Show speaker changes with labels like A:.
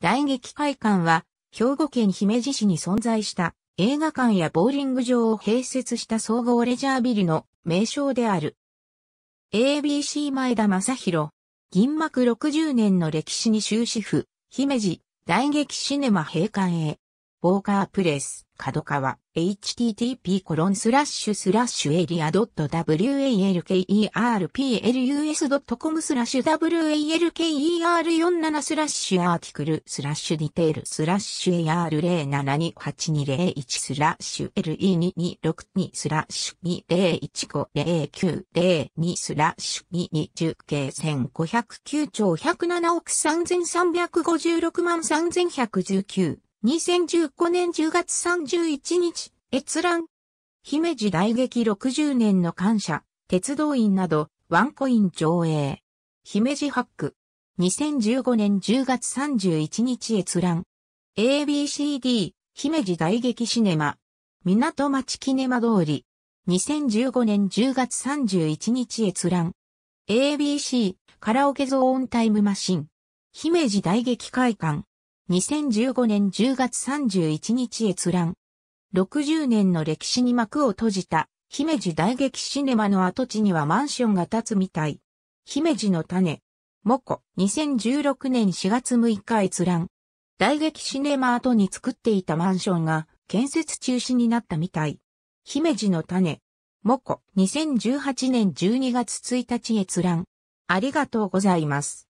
A: 大劇会館は、兵庫県姫路市に存在した映画館やボーリング場を併設した総合レジャービルの名称である。ABC 前田正宏、銀幕60年の歴史に終止符、姫路、大劇シネマ閉館へ。ウォーカープレス、角川、http コロンスラッシュスラッシュエリア .walkerplus.com スラッシュ walker47 スラッシュアーティクルスラッシュディテールスラッシュ ar0728201 スラッシュ le2262 スラッシュ20150902スラッシュ220計1509兆107億3356万3119 2015年10月31日、閲覧。姫路大劇60年の感謝、鉄道員など、ワンコイン上映。姫路八区。2015年10月31日閲覧。ABCD、姫路大劇シネマ。港町キネマ通路り。2015年10月31日閲覧。ABC、カラオケゾーンタイムマシン。姫路大劇会館。2015年10月31日閲覧。60年の歴史に幕を閉じた、姫路大劇シネマの跡地にはマンションが建つみたい。姫路の種。モコ、2016年4月6日閲覧。大劇シネマ跡に作っていたマンションが建設中止になったみたい。姫路の種。モコ、2018年12月1日閲覧。ありがとうございます。